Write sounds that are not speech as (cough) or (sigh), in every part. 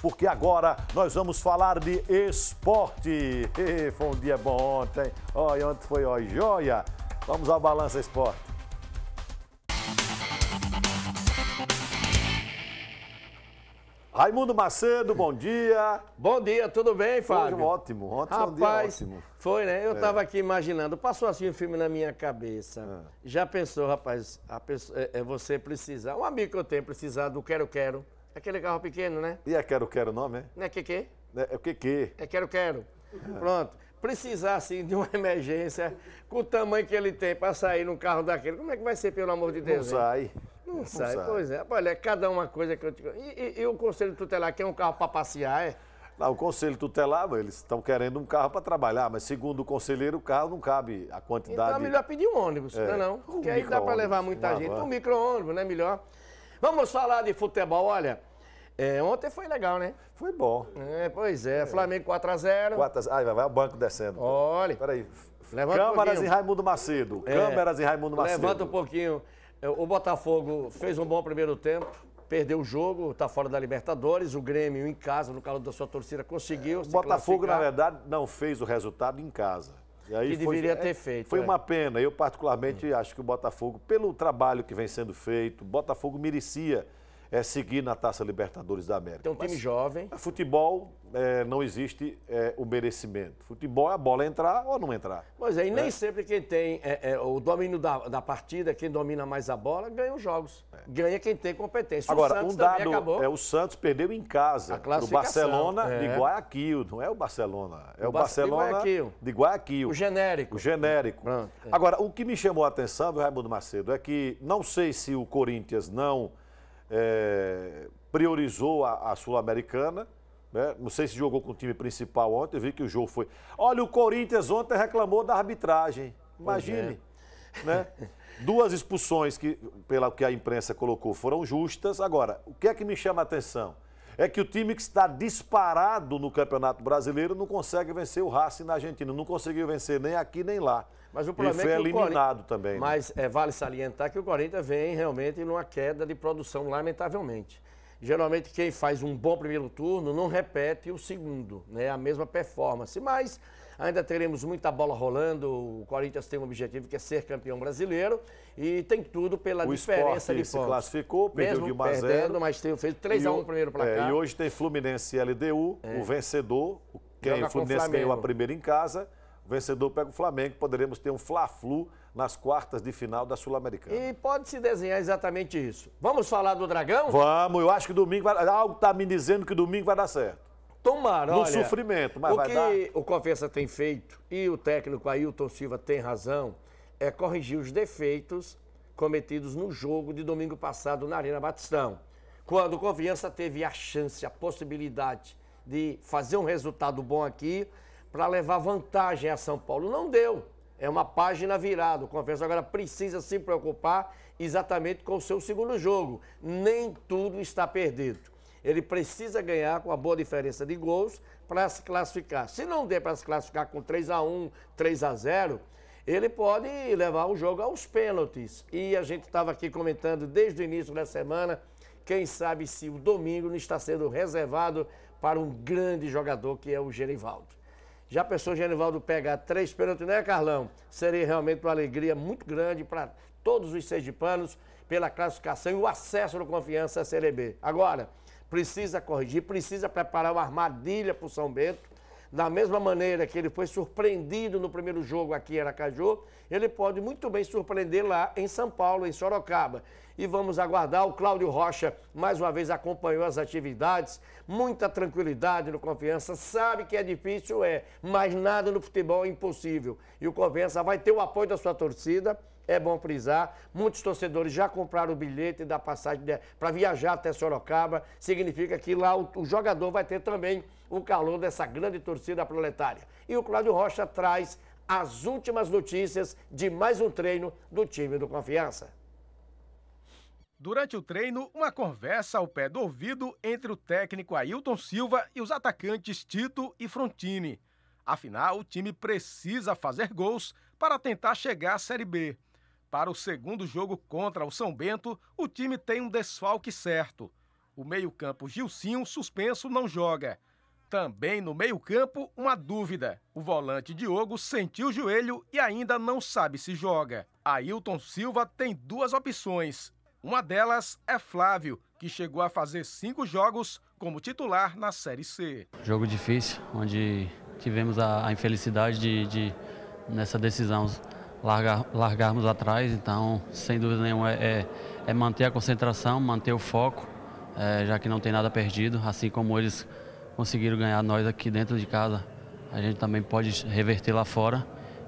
porque agora nós vamos falar de esporte. (laughs) E, foi um dia bom ontem. Olha, ontem foi ó, joia. Vamos à balança esporte. Raimundo Macedo, bom dia. Bom dia, tudo bem, Fábio? Foi ótimo, ontem Rapaz, foi um ótimo. Foi, né? Eu estava é. aqui imaginando, passou assim um filme na minha cabeça. É. Já pensou, rapaz, a pessoa, é, é você precisar, um amigo que eu tenho precisar do quero-quero. Aquele carro pequeno, né? E é Quero Quero o nome, né? Não é QQ? É, né, é o QQ. É Quero Quero. Pronto. Precisar, assim, de uma (laughs) emergência, com o tamanho que ele tem para sair num carro daquele, como é que vai ser, pelo amor de Deus? Não sai. Não, não sai, sai, pois é. Olha, é cada uma coisa que eu te... E, e, e o conselho tutelar, que é um carro para passear, é? Não, o conselho tutelar, eles estão querendo um carro para trabalhar, mas segundo o conselheiro, o carro não cabe a quantidade. Então é melhor pedir um ônibus, é, não é não? Porque aí dá para levar muita gente. Um micro-ônibus, né? Melhor. Vamos falar de futebol, olha. É, ontem foi legal, né? Foi bom. É, pois é, Flamengo 4x0. 4 a Ai, vai o banco descendo. Olha. Peraí. Levanta Câmaras um e Raimundo Macedo. É. Câmaras e Raimundo Macedo. Levanta um pouquinho. É, o Botafogo fez um bom primeiro tempo, perdeu o jogo, está fora da Libertadores. O Grêmio em casa, no calor da sua torcida, conseguiu. É, o Botafogo, classificar. na verdade, não fez o resultado em casa que deveria ter é, feito. Foi é. uma pena. Eu, particularmente, hum. acho que o Botafogo, pelo trabalho que vem sendo feito, o Botafogo merecia é, seguir na Taça Libertadores da América. Tem um time Mas, jovem. É futebol é, não existe é, o merecimento. Futebol é a bola entrar ou não entrar. Pois é, e né? nem sempre quem tem é, é, o domínio da, da, partida, quem domina mais a bola, ganha os jogos. Ganha quem tem competência. Agora, o um dado, É, o Santos perdeu em casa. O Barcelona de Guayaquil, não é o Barcelona. É o, o Barcelona de Guayaquil. de Guayaquil. O genérico. O genérico. Pronto, Agora, o que me chamou a atenção, viu, Raimundo Macedo, é que não sei se o Corinthians não é, priorizou a, a Sul-Americana. Né? Não sei se jogou com o time principal ontem, vi que o jogo foi. Olha, o Corinthians ontem reclamou da arbitragem. Imagine. É. Né? (laughs) Duas expulsões que, pela que a imprensa colocou, foram justas. Agora, o que é que me chama a atenção? É que o time que está disparado no Campeonato Brasileiro não consegue vencer o Racing na Argentina. Não conseguiu vencer nem aqui nem lá. Mas o problema e é foi é que eliminado também. Né? Mas é, vale salientar que o Corinthians vem realmente numa queda de produção, lamentavelmente. Geralmente quem faz um bom primeiro turno não repete o segundo, né? A mesma performance. Mas ainda teremos muita bola rolando. O Corinthians tem um objetivo que é ser campeão brasileiro e tem tudo pela o diferença de pontos. se classificou, perdeu Mesmo de 1 a 0. mas tem, fez 3 a 1 o primeiro placar. É, e hoje tem Fluminense e LDU, é. o vencedor, quem é o Fluminense ganhou a primeira em casa o vencedor pega o Flamengo, poderemos ter um Fla-Flu nas quartas de final da Sul-Americana. E pode se desenhar exatamente isso. Vamos falar do Dragão? Vamos, eu acho que domingo vai. Algo está me dizendo que domingo vai dar certo. Tomara, no olha. No sofrimento, mas o vai que dar. O Confessa tem feito e o técnico Ailton Silva tem razão é corrigir os defeitos cometidos no jogo de domingo passado na Arena Batistão. Quando o Confiança teve a chance, a possibilidade de fazer um resultado bom aqui, para levar vantagem a São Paulo. Não deu. É uma página virada. O Confiança agora precisa se preocupar exatamente com o seu segundo jogo. Nem tudo está perdido. Ele precisa ganhar com uma boa diferença de gols para se classificar. Se não der para se classificar com 3 a 1 3 a 0 ele pode levar o jogo aos pênaltis. E a gente estava aqui comentando desde o início da semana, quem sabe se o domingo não está sendo reservado para um grande jogador que é o Gerivaldo. Já pensou Genivaldo pegar três pênaltis, né, Carlão? Seria realmente uma alegria muito grande para todos os sergipanos pela classificação e o acesso no Confiança à Série B. Agora, precisa corrigir, precisa preparar uma armadilha para o São Bento da mesma maneira que ele foi surpreendido no primeiro jogo aqui em Aracaju, ele pode muito bem surpreender lá em São Paulo, em Sorocaba. E vamos aguardar. O Cláudio Rocha, mais uma vez, acompanhou as atividades, muita tranquilidade no Confiança, sabe que é difícil, é, mas nada no futebol é impossível. E o Confiança vai ter o apoio da sua torcida é bom frisar. Muitos torcedores já compraram o bilhete da passagem para viajar até Sorocaba. Significa que lá o, o, jogador vai ter também o calor dessa grande torcida proletária. E o Cláudio Rocha traz as últimas notícias de mais um treino do time do Confiança. Durante o treino, uma conversa ao pé do ouvido entre o técnico Ailton Silva e os atacantes Tito e Frontini. Afinal, o time precisa fazer gols para tentar chegar à Série B. Para o segundo jogo contra o São Bento, o time tem um desfalque certo. O meio-campo Gilcinho, suspenso, não joga. Também no meio-campo, uma dúvida. O volante Diogo sentiu o joelho e ainda não sabe se joga. Ailton Silva tem duas opções. Uma delas é Flávio, que chegou a fazer cinco jogos como titular na Série C. Jogo difícil, onde tivemos a, infelicidade de, de, nessa decisão largar, largarmos atrás. Então, sem dúvida nenhuma, é, é, é manter a concentração, manter o foco, é, já que não tem nada perdido. Assim como eles conseguiram ganhar nós aqui dentro de casa, a gente também pode reverter lá fora.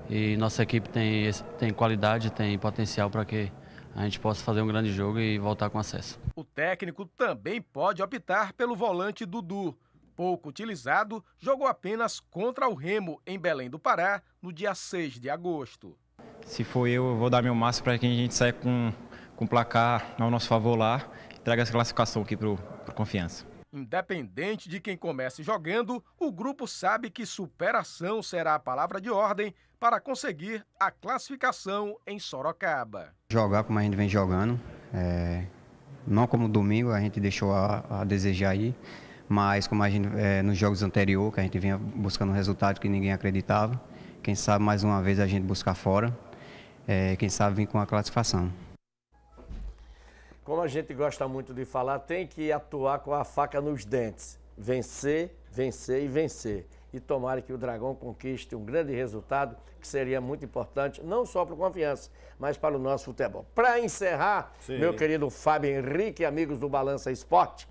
E nossa equipe tem, tem qualidade, tem potencial para que a gente possa fazer um grande jogo e voltar com acesso. O técnico também pode optar pelo volante Dudu. Pouco utilizado, jogou apenas contra o Remo em Belém do Pará no dia 6 de agosto se for eu, eu vou dar meu máximo para que a gente saia com, com placar ao nosso favor lá e traga essa classificação aqui para o Confiança. Independente de quem comece jogando, o grupo sabe que superação será a palavra de ordem para conseguir a classificação em Sorocaba. Jogar como a gente vem jogando, é, não como domingo, a gente deixou a, a desejar aí, mas como a gente é, nos jogos anteriores, que a gente vinha buscando um resultado que ninguém acreditava, quem sabe mais uma vez a gente buscar fora é, quem sabe, vir com a classificação. Como a gente gosta muito de falar, tem que atuar com a faca nos dentes. Vencer, vencer e vencer. E tomara que o Dragão conquiste um grande resultado, que seria muito importante, não só para o Confiança, mas para o nosso futebol. Para encerrar, Sim. meu querido Fábio Henrique, amigos do Balança Esporte,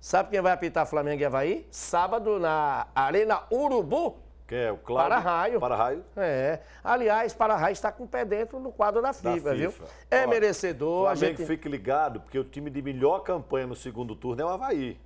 sabe quem vai apitar Flamengo e Havaí? Sábado na Arena Urubu, que é o Cláudio. Para-raio. Para-raio. É. Aliás, Para-raio está com o pé dentro no quadro da FIFA, da FIFA. viu? É Ó, merecedor. O Flamengo gente... fique ligado, porque o time de melhor campanha no segundo turno é o Havaí.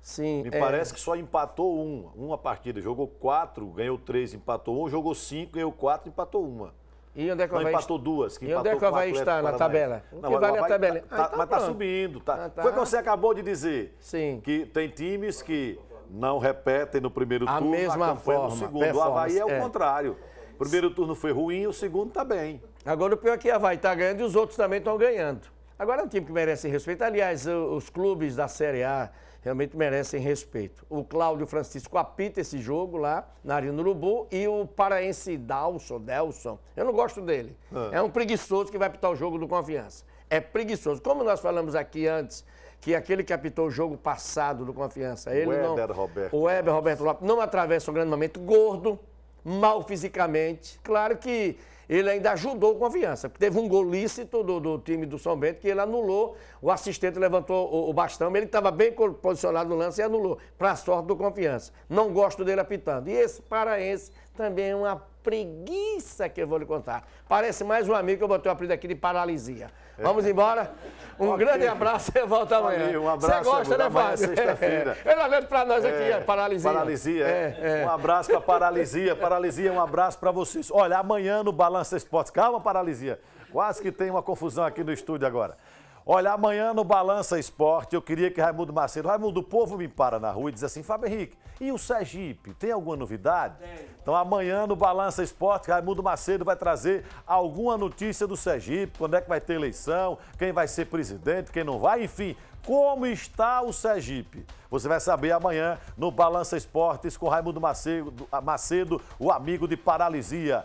Sim. Me é... parece que só empatou um, uma partida. Jogou quatro, ganhou três, empatou um. Jogou cinco, ganhou quatro, empatou uma. E onde é que o Havaí empatou duas. Que e onde é que o Havaí está na tabela? Não, que vale a tá- tabela? Ah, tá, ah, mas está subindo. Tá. Ah, tá. Foi o que você acabou de dizer. Sim. Que tem times que não repetem no primeiro a turno. Mesma forma, no segundo. O Havaí é o é. contrário. O primeiro turno foi ruim, o segundo está bem. Agora o pior é que o Havaí está ganhando e os outros também estão ganhando. Agora é um time que merece respeito. Aliás, os clubes da Série A realmente merecem respeito. O Cláudio Francisco apita esse jogo lá na Arena Urubu e o paraense Dalson, Delson, eu não gosto dele. É, é um preguiçoso que vai apitar o jogo do Confiança. É preguiçoso. Como nós falamos aqui antes que aquele que apitou o jogo passado do Confiança, ele Weber, não... Roberto o Weber Roberto Lopes não atravessa o grande momento, gordo, mal fisicamente. Claro que ele ainda ajudou o Confiança, porque teve um gol lícito do, do, time do São Bento que ele anulou, o assistente levantou o, o bastão, ele estava bem posicionado no lance e anulou, para a sorte do Confiança. Não gosto dele apitando. E esse paraense também é uma preguiça que eu vou lhe contar. Parece mais um amigo que eu botei o apelido aqui de paralisia. Vamos embora? Um okay. grande abraço e volta amanhã. Valeu, um abraço. Você gosta, né, é Fábio? sexta-feira. É, (laughs) ele tá olhando para nós aqui, é, é, paralisia. Paralisia, é. é. é. Um abraço para paralisia. Paralisia, um abraço para vocês. Olha, amanhã no Balança Esportes. Calma, paralisia. Quase que tem uma confusão aqui no estúdio agora. Olha, amanhã no Balança Esporte, eu queria que Raimundo Macedo, Raimundo, o povo me para na rua e diz assim, Fábio Henrique, e o Sergipe, tem alguma novidade? Tem. Então amanhã no Balança Esporte, Raimundo Macedo vai trazer alguma notícia do Sergipe, quando é que vai ter eleição, quem vai ser presidente, quem não vai, enfim, como está o Sergipe. Você vai saber amanhã no Balança Esportes com Raimundo Macedo, Macedo o amigo de paralisia.